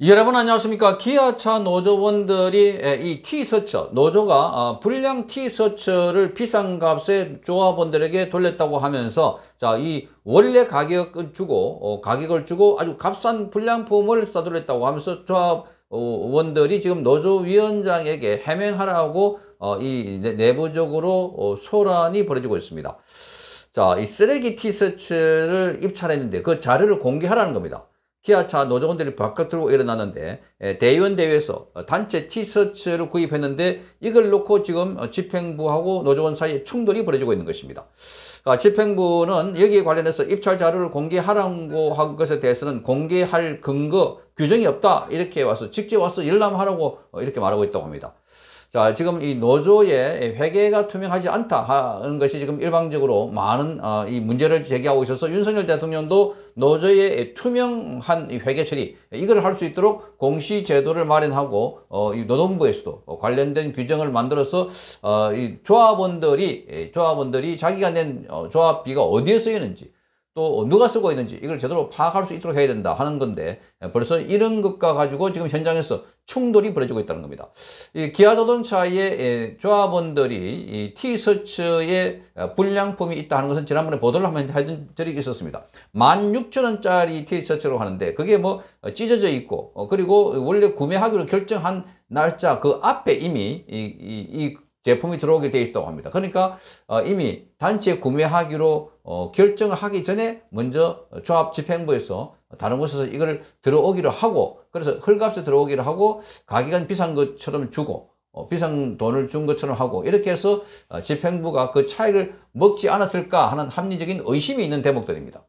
여러분 안녕하십니까 기아차 노조원들이 예, 이 티셔츠 노조가 아, 불량 티셔츠를 비싼 값에 조합원들에게 돌렸다고 하면서 자 이 원래 가격 주고 어, 가격을 주고 아주 값싼 불량품을 싸돌렸다고 하면서 조합원들이 지금 노조위원장에게 해명하라고 어, 이 내부적으로 어, 소란이 벌어지고 있습니다 자 이 쓰레기 티셔츠를 입찰했는데 그 자료를 공개하라는 겁니다 지하차 노조원들이 바깥으로 일어나는데 예, 대의원 대회에서 단체 티셔츠를 구입했는데 이걸 놓고 지금 집행부하고 노조원 사이에 충돌이 벌어지고 있는 것입니다. 아, 집행부는 여기에 관련해서 입찰 자료를 공개하라고 한 것에 대해서는 공개할 근거 규정이 없다 이렇게 와서 직접 와서 열람하라고 이렇게 말하고 있다고 합니다. 자, 지금 이 노조의 회계가 투명하지 않다 하는 것이 지금 일방적으로 많은 어, 이 문제를 제기하고 있어서 윤석열 대통령도 노조의 투명한 회계 처리 이걸 할 수 있도록 공시 제도를 마련하고 어, 이 노동부에서도 관련된 규정을 만들어서 어, 이 조합원들이 예, 조합원들이 자기가 낸 어, 조합비가 어디에 쓰이는지 또 누가 쓰고 있는지 이걸 제대로 파악할 수 있도록 해야 된다 하는 건데 예, 벌써 이런 것과 가지고 지금 현장에서 충돌이 벌어지고 있다는 겁니다. 기아 자동차의 예, 조합원들이 티셔츠에 어, 불량품이 있다 하는 것은 지난번에 보도를 하면 해준 적이 있었습니다. 16,000원짜리 티셔츠로 하는데 그게 뭐 어, 찢어져 있고 어, 그리고 원래 구매하기로 결정한 날짜 그 앞에 이미 이, 이, 이 제품이 들어오게 돼 있다고 합니다. 그러니까 이미 단체 구매하기로 어, 결정을 하기 전에 먼저 조합집행부에서 다른 곳에서 이걸 들어오기로 하고 그래서 헐값에 들어오기로 하고 가격은 비싼 것처럼 주고 어, 비싼 돈을 준 것처럼 하고 이렇게 해서 어, 집행부가 그 차익을 먹지 않았을까 하는 합리적인 의심이 있는 대목들입니다.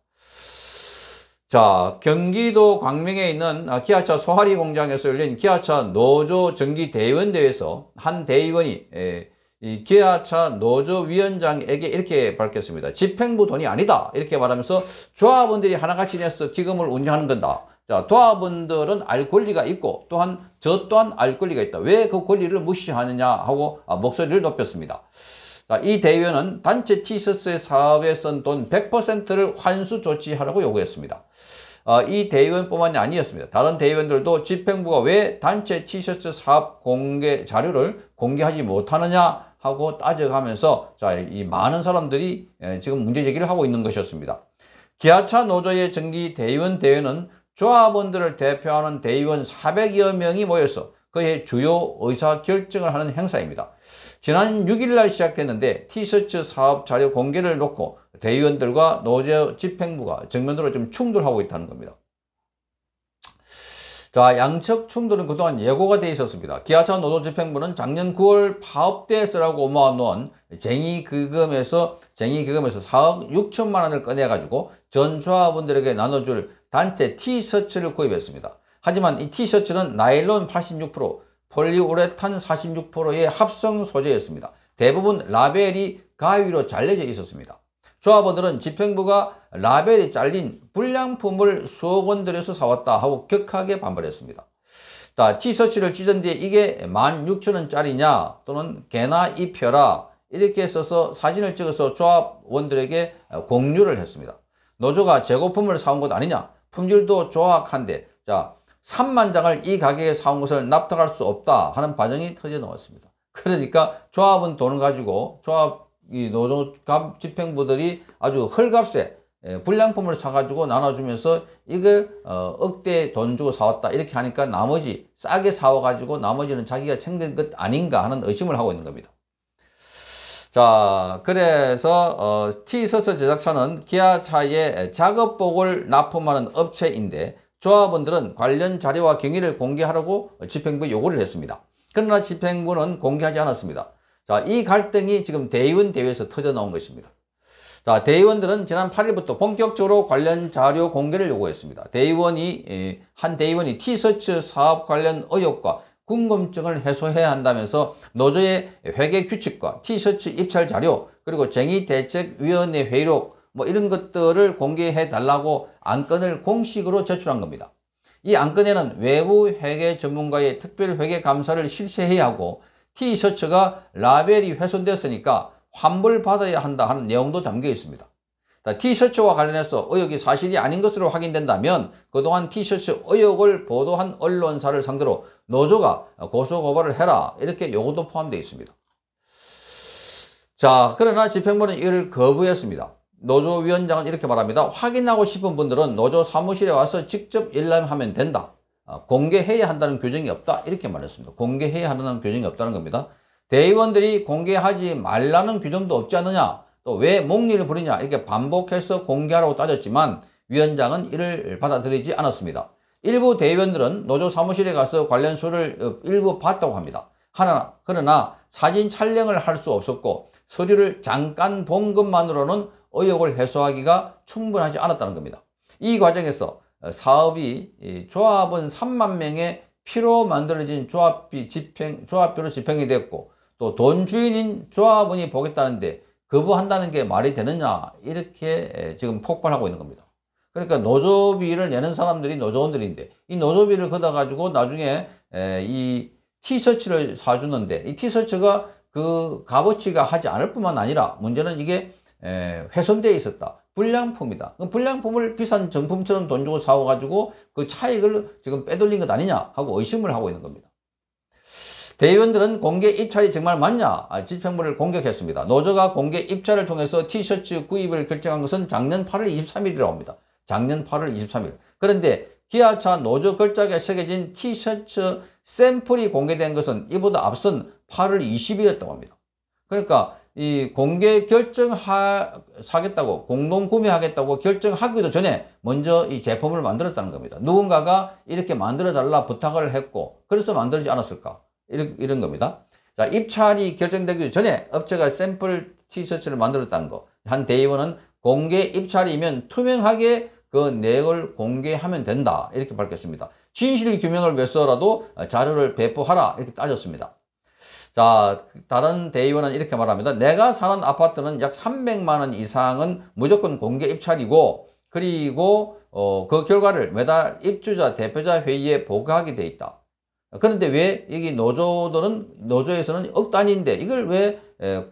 자 경기도 광명에 있는 아, 기아차 소하리 공장에서 열린 기아차 노조 정기 대의원 대회에서 한 대의원이 에, 예, 이 기아차 노조위원장에게 이렇게 밝혔습니다. 집행부 돈이 아니다. 이렇게 말하면서 조합원들이 하나같이 내서 기금을 운영하는 건다. 자, 조합원들은알 권리가 있고 또한 저 또한 알 권리가 있다. 왜 그 권리를 무시하느냐 하고 아, 목소리를 높였습니다. 자, 이 대위원은 단체 티셔츠의 사업에 쓴 돈 100%를 환수 조치하라고 요구했습니다. 어, 이 대의원뿐만이 아니었습니다. 다른 대의원들도 집행부가 왜 단체 티셔츠 사업 공개 자료를 공개하지 못하느냐 하고 따져가면서 자, 이 많은 사람들이 예, 지금 문제 제기를 하고 있는 것이었습니다. 기아차 노조의 정기 대의원 대회는 조합원들을 대표하는 대의원 400여 명이 모여서 그의 주요 의사 결정을 하는 행사입니다. 지난 6일 날 시작됐는데 티셔츠 사업 자료 공개를 놓고 대의원들과 노조 집행부가 정면으로 좀 충돌하고 있다는 겁니다. 자, 양측 충돌은 그동안 예고가 되어 있었습니다. 기아차 노동집행부는 작년 9월 파업대에 쓰라고 5만 놓은 쟁의 기금에서 쟁의 기금에서 4억 6천만 원을 꺼내 가지고 전 조합원들에게 나눠줄 단체 티셔츠를 구입했습니다. 하지만 이 티셔츠는 나일론 86%, 폴리우레탄 46%의 합성 소재였습니다. 대부분 라벨이 가위로 잘려져 있었습니다. 조합원들은 집행부가 라벨이 잘린 불량품을 수억 원 들여서 사왔다 하고 격하게 반발했습니다. 자, 티셔츠를 찢은 뒤에 이게 16,000원짜리냐 또는 개나 입혀라 이렇게 써서 사진을 찍어서 조합원들에게 공유를 했습니다. 노조가 재고품을 사온 것 아니냐 품질도 조악한데 자 3만 장을 이 가격에 사온 것을 납득할 수 없다 하는 반응이 터져 나왔습니다. 그러니까 조합은 돈을 가지고 조합 이 노동값 집행부들이 아주 헐값에 예, 불량품을 사가지고 나눠주면서 이걸 어, 억대 돈 주고 사왔다 이렇게 하니까 나머지 싸게 사와가지고 나머지는 자기가 챙긴 것 아닌가 하는 의심을 하고 있는 겁니다. 자 그래서 어, T서서 제작사는 기아차의 작업복을 납품하는 업체인데 조합원들은 관련 자료와 경위를 공개하라고 집행부에 요구를 했습니다. 그러나 집행부는 공개하지 않았습니다. 자, 이 갈등이 지금 대의원 대회에서 터져 나온 것입니다. 자, 대의원들은 지난 8일부터 본격적으로 관련 자료 공개를 요구했습니다. 대의원이, 예, 한 대의원이 티셔츠 사업 관련 의혹과 궁금증을 해소해야 한다면서 노조의 회계 규칙과 티셔츠 입찰 자료, 그리고 쟁의대책위원회 회의록, 뭐 이런 것들을 공개해 달라고 안건을 공식으로 제출한 겁니다. 이 안건에는 외부 회계 전문가의 특별 회계 감사를 실시해야 하고 티셔츠가 라벨이 훼손되었으니까 환불받아야 한다 하는 내용도 담겨 있습니다. 티셔츠와 관련해서 의혹이 사실이 아닌 것으로 확인된다면 그동안 티셔츠 의혹을 보도한 언론사를 상대로 노조가 고소고발을 해라 이렇게 요구도 포함되어 있습니다. 자 그러나 집행부는 이를 거부했습니다. 노조위원장은 이렇게 말합니다. 확인하고 싶은 분들은 노조 사무실에 와서 직접 일람하면 된다. 아, 공개해야 한다는 규정이 없다 이렇게 말했습니다. 공개해야 한다는 규정이 없다는 겁니다. 대의원들이 공개하지 말라는 규정도 없지 않느냐 또 왜 목리를 부리냐 이렇게 반복해서 공개하라고 따졌지만 위원장은 이를 받아들이지 않았습니다. 일부 대의원들은 노조 사무실에 가서 관련 수를 어, 일부 봤다고 합니다. 하나, 그러나 사진 촬영을 할 수 없었고 서류를 잠깐 본 것만으로는 의혹을 해소하기가 충분하지 않았다는 겁니다. 이 과정에서 어, 사업이 조합은 3만 명의 피로 만들어진 조합비 집행, 조합비로 집행이 됐고 또 돈 주인인 조합원이 보겠다는데 거부한다는 게 말이 되느냐 이렇게 지금 폭발하고 있는 겁니다. 그러니까 노조비를 내는 사람들이 노조원들인데 이 노조비를 걷어 가지고 나중에 이 티셔츠를 사주는데 이 티셔츠가 그 값어치가 하지 않을 뿐만 아니라 문제는 이게 훼손되어 있었다. 불량품이다. 그럼 불량품을 비싼 정품처럼 돈 주고 사와가지고 그 차익을 지금 빼돌린 것 아니냐 하고 의심을 하고 있는 겁니다. 대의원들은 공개 입찰이 정말 맞냐? 아, 집행부를 공격했습니다. 노조가 공개 입찰을 통해서 티셔츠 구입을 결정한 것은 작년 8월 23일이라고 합니다. 작년 8월 23일. 그런데 기아차 노조 걸작에 새겨진 티셔츠 샘플이 공개된 것은 이보다 앞선 8월 20일이었다고 합니다. 그러니까 이 공개 결정하겠다고 공동 구매하겠다고 결정하기도 전에 먼저 이 제품을 만들었다는 겁니다. 누군가가 이렇게 만들어 달라 부탁을 했고 그래서 만들지 않았을까 이런, 이런 겁니다. 자 입찰이 결정되기 전에 업체가 샘플 티셔츠를 만들었다는 거. 한 대의원은 공개 입찰이면 투명하게 그 내역을 공개하면 된다 이렇게 밝혔습니다. 진실 규명을 위해서라도 자료를 배포하라 이렇게 따졌습니다. 자, 다른 대의원은 이렇게 말합니다. 내가 사는 아파트는 약 300만 원 이상은 무조건 공개 입찰이고 그리고 어, 그 결과를 매달 입주자 대표자 회의에 보고하게 돼 있다. 그런데 왜 여기 노조들은 노조에서는 억 단위인데 이걸 왜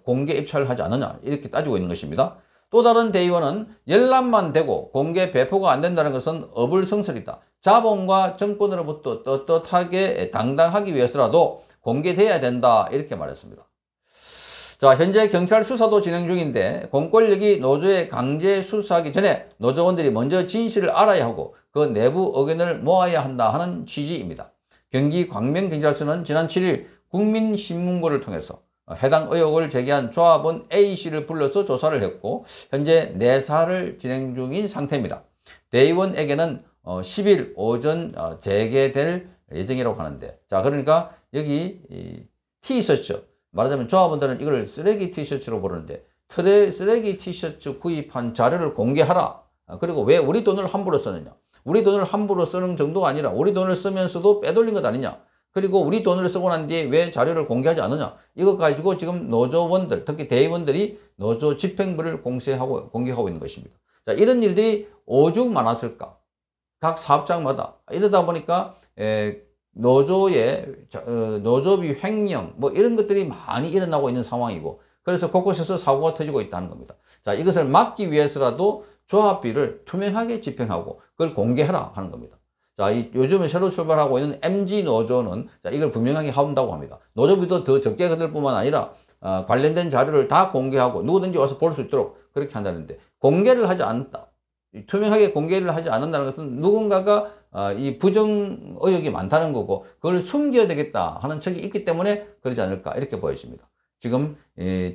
공개 입찰을 하지 않느냐 이렇게 따지고 있는 것입니다. 또 다른 대의원은 열람만 되고 공개 배포가 안 된다는 것은 어불성설이다. 자본과 정권으로부터 떳떳하게 당당하기 위해서라도 공개돼야 된다 이렇게 말했습니다. 자 현재 경찰 수사도 진행 중인데 공권력이 노조에 강제 수사하기 전에 노조원들이 먼저 진실을 알아야 하고 그 내부 의견을 모아야 한다 하는 취지입니다. 경기 광명경찰서는 지난 7일 국민신문고를 통해서 해당 의혹을 제기한 조합원 A씨를 불러서 조사를 했고 현재 내사를 진행 중인 상태입니다. 대의원에게는 10일 어, 오전 어, 재개될 예정이라고 하는데 자 그러니까 여기 이 티셔츠 말하자면 조합원들은 이걸 쓰레기 티셔츠로 부르는데 트레, 쓰레기 티셔츠 구입한 자료를 공개하라 아, 그리고 왜 우리 돈을 함부로 쓰느냐 우리 돈을 함부로 쓰는 정도가 아니라 우리 돈을 쓰면서도 빼돌린 것 아니냐 그리고 우리 돈을 쓰고 난 뒤에 왜 자료를 공개하지 않느냐 이것 가지고 지금 노조원들 특히 대의원들이 노조 집행부를 공세하고 공개하고 있는 것입니다 자 이런 일들이 오죽 많았을까 각 사업장마다 이러다 보니까 노조의 어, 노조비 횡령 뭐 이런 것들이 많이 일어나고 있는 상황이고 그래서 곳곳에서 사고가 터지고 있다는 겁니다. 자 이것을 막기 위해서라도 조합비를 투명하게 집행하고 그걸 공개하라 하는 겁니다. 자, 이, 요즘에 새로 출발하고 있는 MG 노조는 자, 이걸 분명하게 한다고 합니다. 노조비도 더 적게 거들 뿐만 아니라 어, 관련된 자료를 다 공개하고 누구든지 와서 볼 수 있도록 그렇게 한다는데 공개를 하지 않다. 투명하게 공개를 하지 않는다는 것은 누군가가 아, 이 부정 의혹이 많다는 거고 그걸 숨겨야 되겠다 하는 척이 있기 때문에 그러지 않을까 이렇게 보여집니다. 지금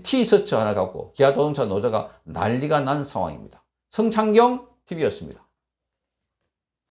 T서츠 하나 갖고 기아자동차 노조가 난리가 난 상황입니다. 성창경 TV였습니다.